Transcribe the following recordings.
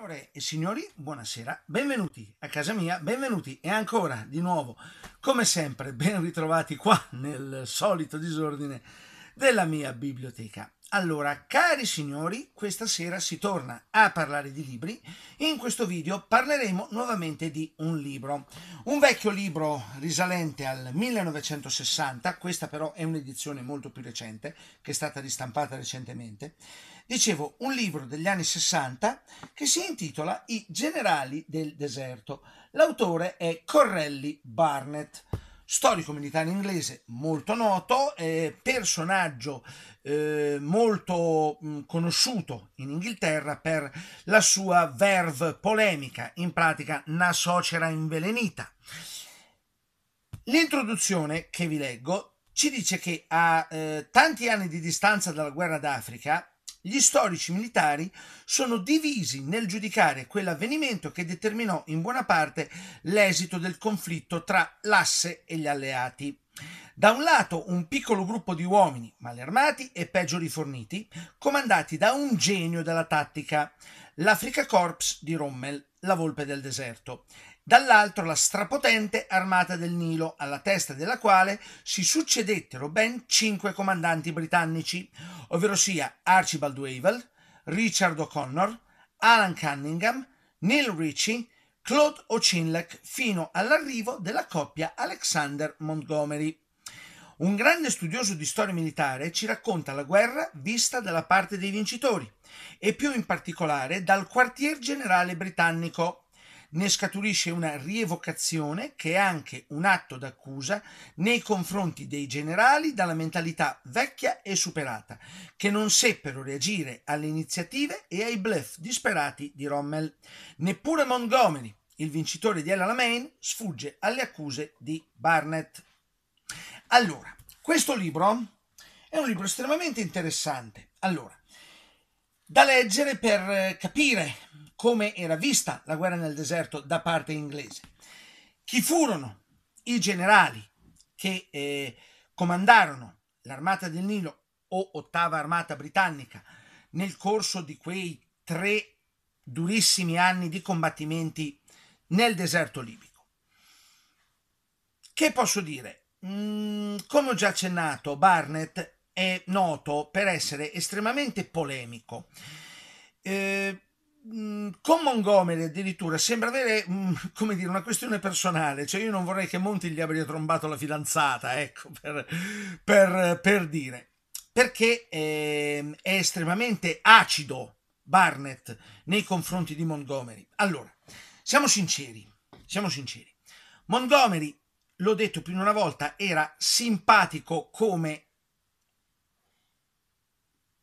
Signore e signori, buonasera, benvenuti a casa mia, benvenuti e ancora di nuovo, come sempre, ben ritrovati qua nel solito disordine della mia biblioteca. Allora, cari signori, questa sera si torna a parlare di libri. In questo video parleremo nuovamente di un libro, un vecchio libro risalente al 1960, questa però è un'edizione molto più recente che è stata ristampata recentemente. Dicevo, un libro degli anni 60 che si intitola I generali del deserto. L'autore è Corelli Barnett storico militare inglese molto noto, eh, personaggio eh, molto mh, mm, conosciuto in Inghilterra per la sua verve polemica, in pratica una socera invelenita. L'introduzione che vi leggo ci dice che a eh, tanti anni di distanza dalla guerra d'Africa gli storici militari sono divisi nel giudicare quell'avvenimento che determinò in buona parte l'esito del conflitto tra l'asse e gli alleati. Da un lato un piccolo gruppo di uomini, male armati e peggio riforniti, comandati da un genio della tattica, l'Africa Corps di Rommel, la volpe del deserto, dall'altro la strapotente armata del Nilo, alla testa della quale si succedettero ben cinque comandanti britannici, ovvero sia Archibald Wavell, Richard O'Connor, Alan Cunningham, Neil Ritchie, Claude O'Chinleck, fino all'arrivo della coppia Alexander Montgomery. Un grande studioso di storia militare ci racconta la guerra vista dalla parte dei vincitori e più in particolare dal quartier generale britannico ne scaturisce una rievocazione che è anche un atto d'accusa nei confronti dei generali dalla mentalità vecchia e superata, che non seppero reagire alle iniziative e ai bluff disperati di Rommel. Neppure Montgomery, il vincitore di El Alamein, sfugge alle accuse di Barnett. Allora, questo libro è un libro estremamente interessante. Allora, da leggere per eh, capire come era vista la guerra nel deserto da parte inglese. Chi furono i generali che eh, comandarono l'armata del Nilo o ottava armata britannica nel corso di quei tre durissimi anni di combattimenti nel deserto libico. Che posso dire? Mm, come ho già accennato, Barnett è noto per essere estremamente polemico. Eh, Mm, con Montgomery addirittura sembra avere mm, come dire, una questione personale, cioè io non vorrei che Monti gli abbia trombato la fidanzata, ecco, per, per, per dire, perché è, ehm, è estremamente acido Barnett nei confronti di Montgomery. Allora, siamo sinceri, siamo sinceri. Montgomery, l'ho detto più di una volta, era simpatico come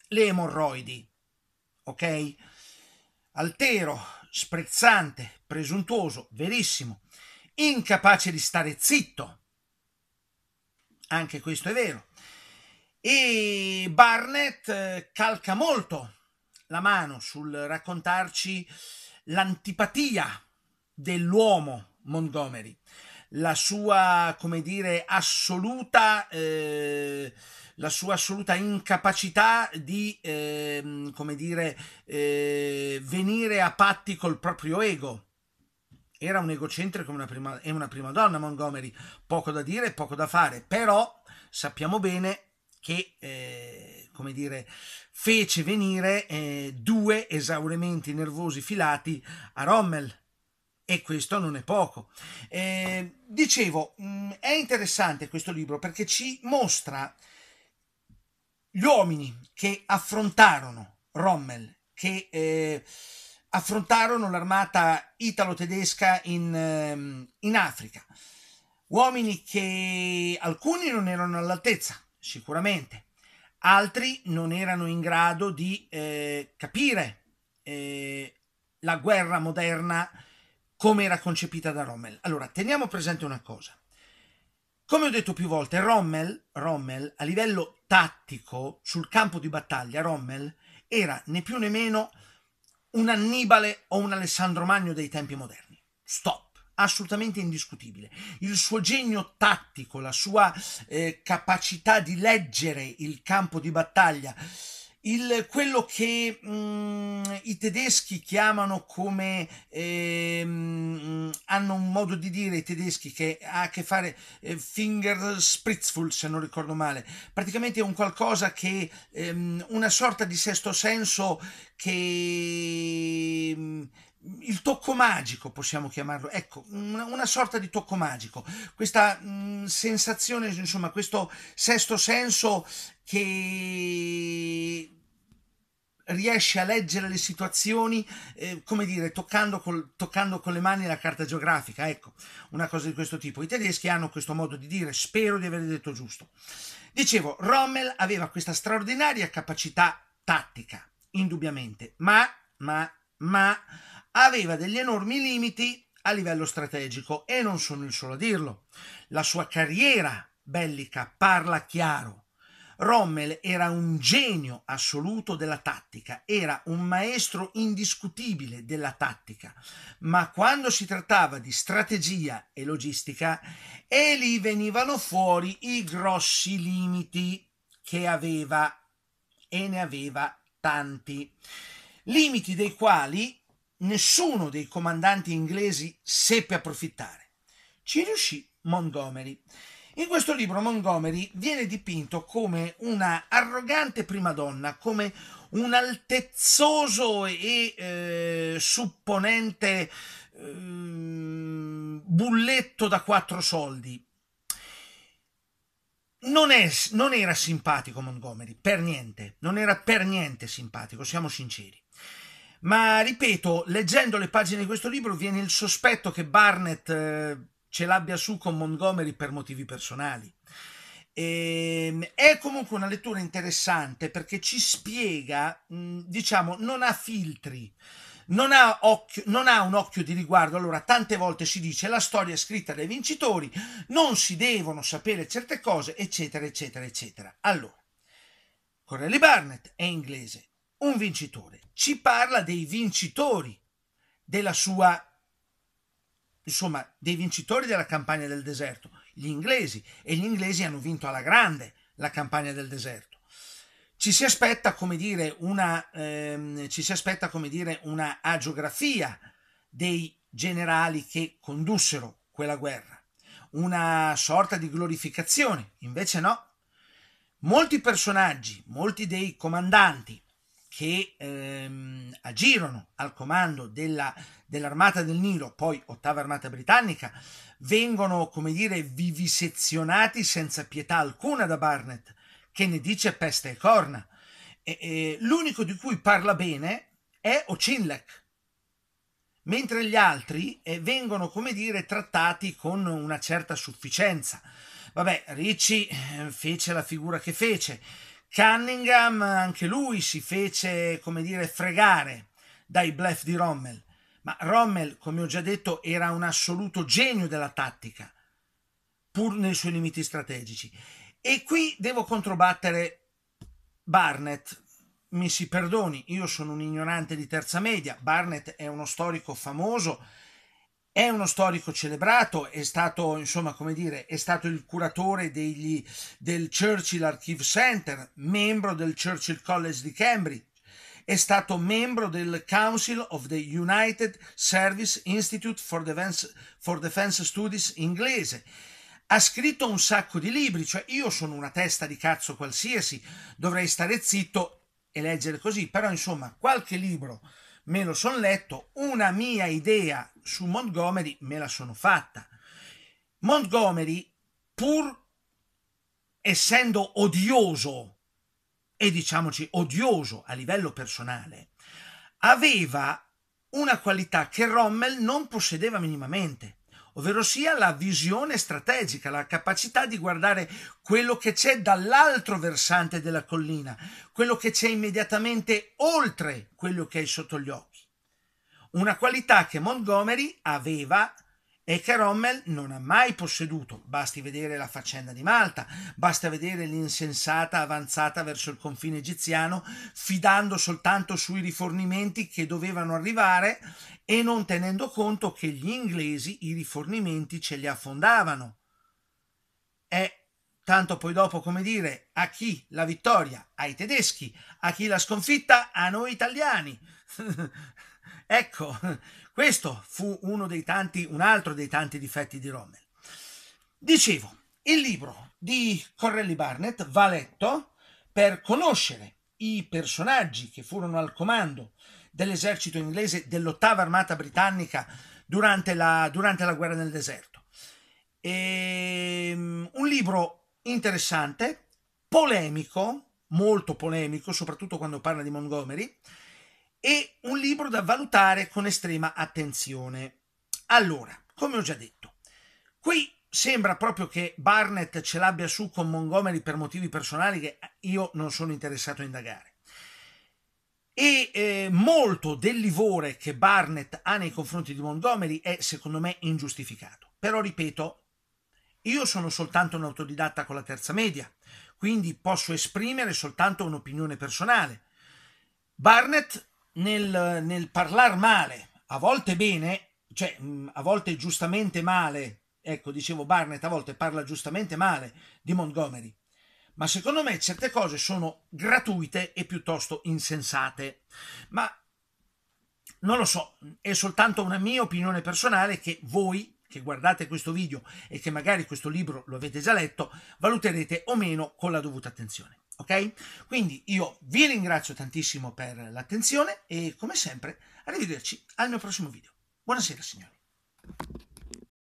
le emorroidi, ok? altero, sprezzante, presuntuoso, verissimo, incapace di stare zitto. Anche questo è vero. E Barnett eh, calca molto la mano sul raccontarci l'antipatia dell'uomo Montgomery, la sua, come dire, assoluta, eh, la sua assoluta incapacità di, eh, come dire, eh, venire a patti col proprio ego. Era un egocentrico una e una prima donna Montgomery, poco da dire, poco da fare, però sappiamo bene che, eh, come dire, fece venire eh, due esaurimenti nervosi filati a Rommel e questo non è poco. Eh, dicevo, mh, mm, è interessante questo libro perché ci mostra gli uomini che affrontarono Rommel, che eh, affrontarono l'armata italo-tedesca in, ehm, in Africa. Uomini che alcuni non erano all'altezza, sicuramente, altri non erano in grado di eh, capire eh, la guerra moderna come era concepita da Rommel. Allora, teniamo presente una cosa. Come ho detto più volte, Rommel, Rommel a livello tattico, sul campo di battaglia, Rommel era né più né meno un Annibale o un Alessandro Magno dei tempi moderni. Stop assolutamente indiscutibile. Il suo genio tattico, la sua eh, capacità di leggere il campo di battaglia, il, quello che mh, mm, i tedeschi chiamano come eh, hanno un modo di dire i tedeschi che ha a che fare eh, finger spritzful se non ricordo male praticamente è un qualcosa che ehm, una sorta di sesto senso che mh, mm, il tocco magico possiamo chiamarlo, ecco, una, una sorta di tocco magico, questa mh, mm, sensazione, insomma, questo sesto senso che riesce a leggere le situazioni, eh, come dire, toccando, col, toccando, con le mani la carta geografica, ecco, una cosa di questo tipo. I tedeschi hanno questo modo di dire, spero di aver detto giusto. Dicevo, Rommel aveva questa straordinaria capacità tattica, indubbiamente, ma, ma, ma aveva degli enormi limiti a livello strategico e non sono il solo a dirlo. La sua carriera bellica parla chiaro Rommel era un genio assoluto della tattica, era un maestro indiscutibile della tattica, ma quando si trattava di strategia e logistica, e lì venivano fuori i grossi limiti che aveva e ne aveva tanti, limiti dei quali nessuno dei comandanti inglesi seppe approfittare. Ci riuscì Montgomery in questo libro Montgomery viene dipinto come una arrogante prima donna, come un altezzoso e eh, supponente eh, bulletto da quattro soldi. Non, è, non era simpatico Montgomery, per niente, non era per niente simpatico, siamo sinceri. Ma ripeto, leggendo le pagine di questo libro viene il sospetto che Barnett... Eh, ce l'abbia su con Montgomery per motivi personali. E, ehm, è comunque una lettura interessante perché ci spiega, diciamo, non ha filtri. Non ha, occhio, non ha, un occhio di riguardo. Allora, tante volte si dice la storia è scritta dai vincitori, non si devono sapere certe cose, eccetera, eccetera, eccetera. Allora, Corelli Barnett è inglese, un vincitore, ci parla dei vincitori della sua insomma, dei vincitori della campagna del deserto, gli inglesi, e gli inglesi hanno vinto alla grande la campagna del deserto. Ci si aspetta, come dire, una, ehm, ci si aspetta, come dire, una agiografia dei generali che condussero quella guerra, una sorta di glorificazione, invece no. Molti personaggi, molti dei comandanti, che ehm, agirono al comando della, dell'armata del Nilo, poi ottava armata britannica, vengono, come dire, vivisezionati senza pietà alcuna da Barnett, che ne dice peste e corna. E, e, l'unico di cui parla bene è Ocinlec, mentre gli altri eh, vengono, come dire, trattati con una certa sufficienza. Vabbè, Ricci eh, fece la figura che fece, Cunningham anche lui si fece, come dire, fregare dai bluff di Rommel, ma Rommel, come ho già detto, era un assoluto genio della tattica, pur nei suoi limiti strategici. E qui devo controbattere Barnett. Mi si perdoni, io sono un ignorante di terza media, Barnett è uno storico famoso è uno storico celebrato, è stato, insomma, come dire, è stato il curatore degli, del Churchill Archive Center, membro del Churchill College di Cambridge, è stato membro del Council of the United Service Institute for Defense, for Defense, Studies inglese. Ha scritto un sacco di libri, cioè io sono una testa di cazzo qualsiasi, dovrei stare zitto e leggere così, però insomma qualche libro me lo sono letto, una mia idea su Montgomery me la sono fatta. Montgomery, pur essendo odioso, e diciamoci odioso a livello personale, aveva una qualità che Rommel non possedeva minimamente, ovvero sia la visione strategica, la capacità di guardare quello che c'è dall'altro versante della collina, quello che c'è immediatamente oltre quello che hai sotto gli occhi. Una qualità che Montgomery aveva e che Rommel non ha mai posseduto. Basti vedere la faccenda di Malta, basta vedere l'insensata avanzata verso il confine egiziano, fidando soltanto sui rifornimenti che dovevano arrivare e non tenendo conto che gli inglesi i rifornimenti ce li affondavano. È tanto poi dopo, come dire, a chi la vittoria? Ai tedeschi, a chi la sconfitta? A noi italiani. ecco, questo fu uno dei tanti, un altro dei tanti difetti di Rommel. Dicevo, il libro di Corelli Barnett va letto per conoscere i personaggi che furono al comando dell'esercito inglese dell'ottava armata britannica durante la, durante la guerra nel deserto. E, ehm, un libro interessante, polemico, molto polemico, soprattutto quando parla di Montgomery, e un libro da valutare con estrema attenzione. Allora, come ho già detto, qui sembra proprio che Barnett ce l'abbia su con Montgomery per motivi personali che io non sono interessato a indagare. E eh, molto del livore che Barnett ha nei confronti di Montgomery è secondo me ingiustificato. Però ripeto, io sono soltanto un autodidatta con la terza media, quindi posso esprimere soltanto un'opinione personale. Barnett nel, nel parlare male, a volte bene, cioè mm, a volte giustamente male, ecco, dicevo Barnett a volte parla giustamente male di Montgomery, ma secondo me certe cose sono gratuite e piuttosto insensate. Ma non lo so, è soltanto una mia opinione personale che voi che guardate questo video e che magari questo libro lo avete già letto, valuterete o meno con la dovuta attenzione. Ok? Quindi io vi ringrazio tantissimo per l'attenzione e come sempre arrivederci al mio prossimo video. Buonasera signori.